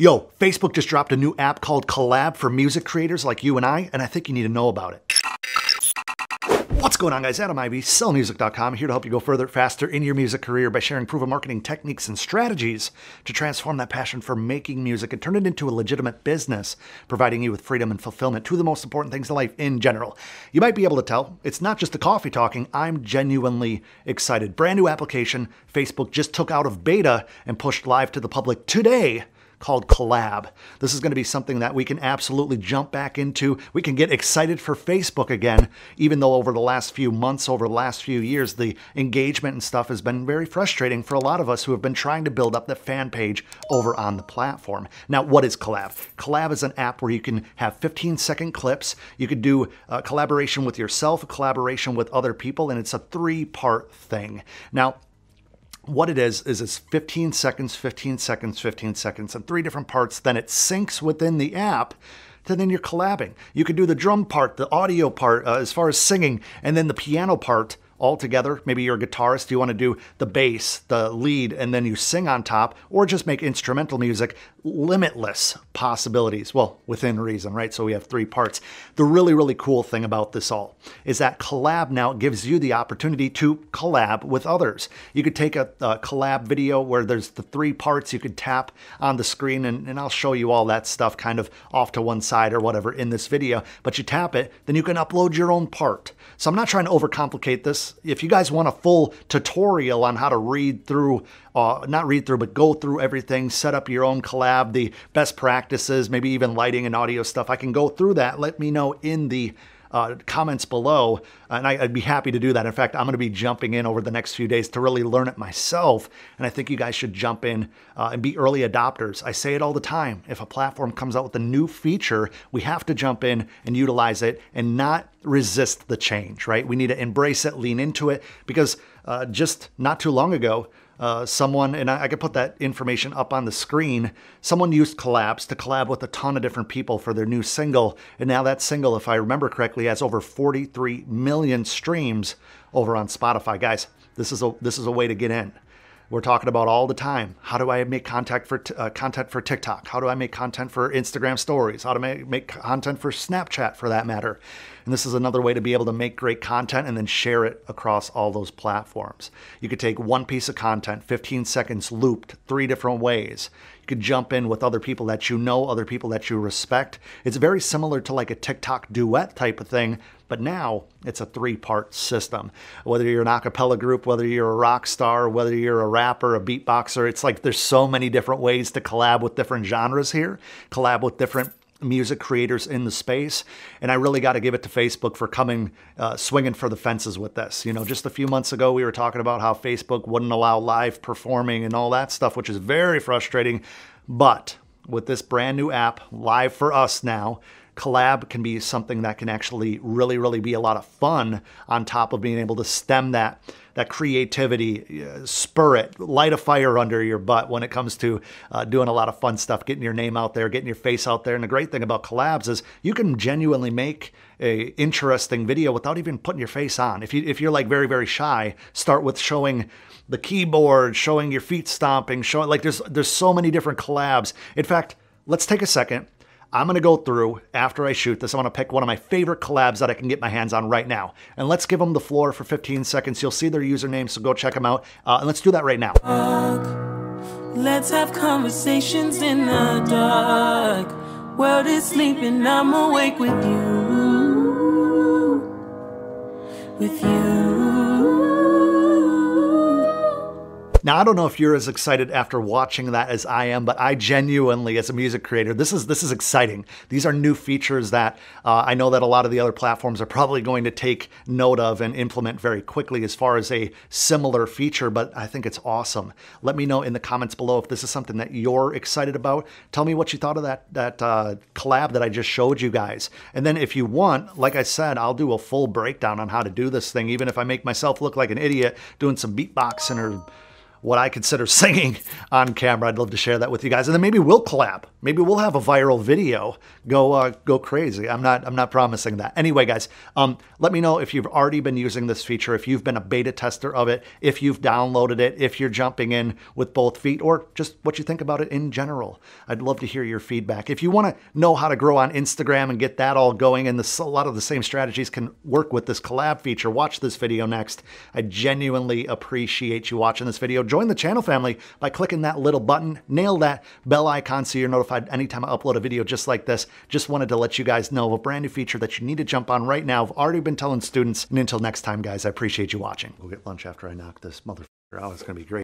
Yo, Facebook just dropped a new app called Collab for music creators like you and I, and I think you need to know about it. What's going on guys? Adam Ivey, sellmusic.com, here to help you go further, faster in your music career by sharing proven marketing techniques and strategies to transform that passion for making music and turn it into a legitimate business, providing you with freedom and fulfillment, two of the most important things in life in general. You might be able to tell, it's not just the coffee talking, I'm genuinely excited. Brand new application, Facebook just took out of beta and pushed live to the public today called Collab. This is going to be something that we can absolutely jump back into. We can get excited for Facebook again, even though over the last few months, over the last few years, the engagement and stuff has been very frustrating for a lot of us who have been trying to build up the fan page over on the platform. Now, what is Collab? Collab is an app where you can have 15 second clips. You could do uh, collaboration with yourself, collaboration with other people, and it's a three part thing. Now, what it is is it's 15 seconds 15 seconds 15 seconds and three different parts then it syncs within the app to then you're collabing you can do the drum part the audio part uh, as far as singing and then the piano part all together. Maybe you're a guitarist, you want to do the bass, the lead, and then you sing on top, or just make instrumental music. Limitless possibilities. Well, within reason, right? So we have three parts. The really, really cool thing about this all is that collab now gives you the opportunity to collab with others. You could take a, a collab video where there's the three parts, you could tap on the screen, and, and I'll show you all that stuff kind of off to one side or whatever in this video. But you tap it, then you can upload your own part. So I'm not trying to overcomplicate this. If you guys want a full tutorial on how to read through, uh, not read through, but go through everything, set up your own collab, the best practices, maybe even lighting and audio stuff, I can go through that. Let me know in the uh, comments below, and I, would be happy to do that. In fact, I'm going to be jumping in over the next few days to really learn it myself, and I think you guys should jump in uh, and be early adopters. I say it all the time. If a platform comes out with a new feature, we have to jump in and utilize it and not resist the change, right? We need to embrace it, lean into it, because uh, just not too long ago, uh, someone, and I, I could put that information up on the screen, someone used Collapse to collab with a ton of different people for their new single. And now that single, if I remember correctly, has over 43 million streams over on Spotify. Guys, this is a, this is a way to get in we're talking about all the time. How do I make contact for uh, content for TikTok? How do I make content for Instagram stories? How do I make content for Snapchat for that matter? And this is another way to be able to make great content and then share it across all those platforms. You could take one piece of content, 15 seconds looped, three different ways. You could jump in with other people that you know, other people that you respect. It's very similar to like a TikTok duet type of thing, but now it's a three part system. Whether you're an acapella group, whether you're a rock star, whether you're a rapper, a beatboxer, it's like there's so many different ways to collab with different genres here, collab with different music creators in the space. And I really got to give it to Facebook for coming uh, swinging for the fences with this. You know, just a few months ago, we were talking about how Facebook wouldn't allow live performing and all that stuff, which is very frustrating. But with this brand new app, live for us now, collab can be something that can actually really, really be a lot of fun on top of being able to stem that that creativity, uh, spur it, light a fire under your butt when it comes to uh, doing a lot of fun stuff, getting your name out there, getting your face out there. And the great thing about collabs is you can genuinely make a interesting video without even putting your face on. If you if you're like very very shy, start with showing the keyboard, showing your feet stomping, showing like there's there's so many different collabs. In fact, let's take a second I'm gonna go through after I shoot this. I'm gonna pick one of my favorite collabs that I can get my hands on right now. And let's give them the floor for 15 seconds. You'll see their username, so go check them out. Uh, and let's do that right now. Talk. Let's have conversations in the dark. World is sleeping, I'm awake with you. With you. Now, I don't know if you're as excited after watching that as I am, but I genuinely, as a music creator, this is this is exciting. These are new features that uh, I know that a lot of the other platforms are probably going to take note of and implement very quickly as far as a similar feature, but I think it's awesome. Let me know in the comments below if this is something that you're excited about. Tell me what you thought of that, that uh, collab that I just showed you guys. And then if you want, like I said, I'll do a full breakdown on how to do this thing, even if I make myself look like an idiot doing some beatboxing or what I consider singing on camera. I'd love to share that with you guys, and then maybe we'll collab. Maybe we'll have a viral video go uh, go crazy. I'm not I'm not promising that. Anyway, guys, um, let me know if you've already been using this feature, if you've been a beta tester of it, if you've downloaded it, if you're jumping in with both feet, or just what you think about it in general. I'd love to hear your feedback. If you want to know how to grow on Instagram and get that all going, and this, a lot of the same strategies can work with this collab feature. Watch this video next. I genuinely appreciate you watching this video join the channel family by clicking that little button, nail that bell icon so you're notified anytime I upload a video just like this. Just wanted to let you guys know of a brand new feature that you need to jump on right now. I've already been telling students. And until next time, guys, I appreciate you watching. We'll get lunch after I knock this motherfucker out. It's going to be great.